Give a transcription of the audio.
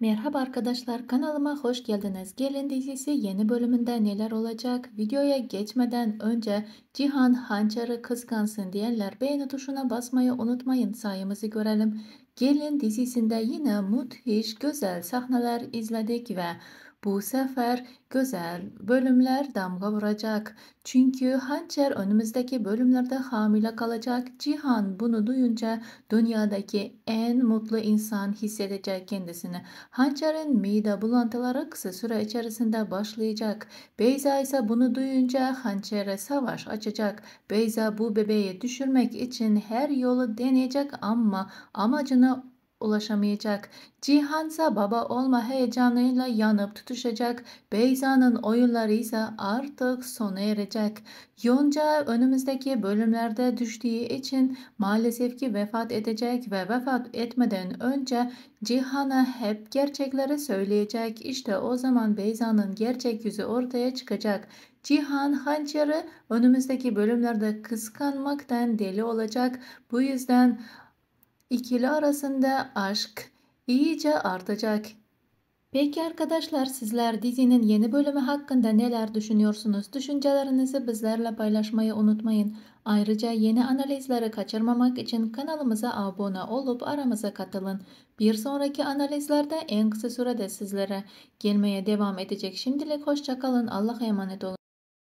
Merhaba arkadaşlar kanalıma hoş geldiniz. Gelin dizisi yeni bölümünde neler olacak? Videoya geçmeden önce Cihan Hançer'ı kıskansın diyenler beğeni tuşuna basmayı unutmayın sayımızı görelim. Gelin dizisinde yine müthiş güzel sahneler izledik ve bu sefer güzel bölümler damga vuracak. Çünkü hançer önümüzdeki bölümlerde hamile kalacak. Cihan bunu duyunca dünyadaki en mutlu insan hissedecek kendisini. Hançer'in mide bulantıları kısa süre içerisinde başlayacak. Beyza ise bunu duyunca hançere savaş açacak. Beyza bu bebeği düşürmek için her yolu deneyecek ama amacını ulaşamayacak. Cihansa baba olma heyecanıyla yanıp tutuşacak. Beyza'nın oyunları ise artık sona erecek. Yonca önümüzdeki bölümlerde düştüğü için maalesef ki vefat edecek ve vefat etmeden önce Cihan'a hep gerçekleri söyleyecek. İşte o zaman Beyza'nın gerçek yüzü ortaya çıkacak. Cihan hançeri önümüzdeki bölümlerde kıskanmaktan deli olacak. Bu yüzden İkili arasında aşk iyice artacak. Peki arkadaşlar sizler dizinin yeni bölümü hakkında neler düşünüyorsunuz? Düşüncelerinizi bizlerle paylaşmayı unutmayın. Ayrıca yeni analizleri kaçırmamak için kanalımıza abone olup aramıza katılın. Bir sonraki analizlerde en kısa sürede sizlere gelmeye devam edecek. Şimdilik hoşçakalın. Allah'a emanet olun.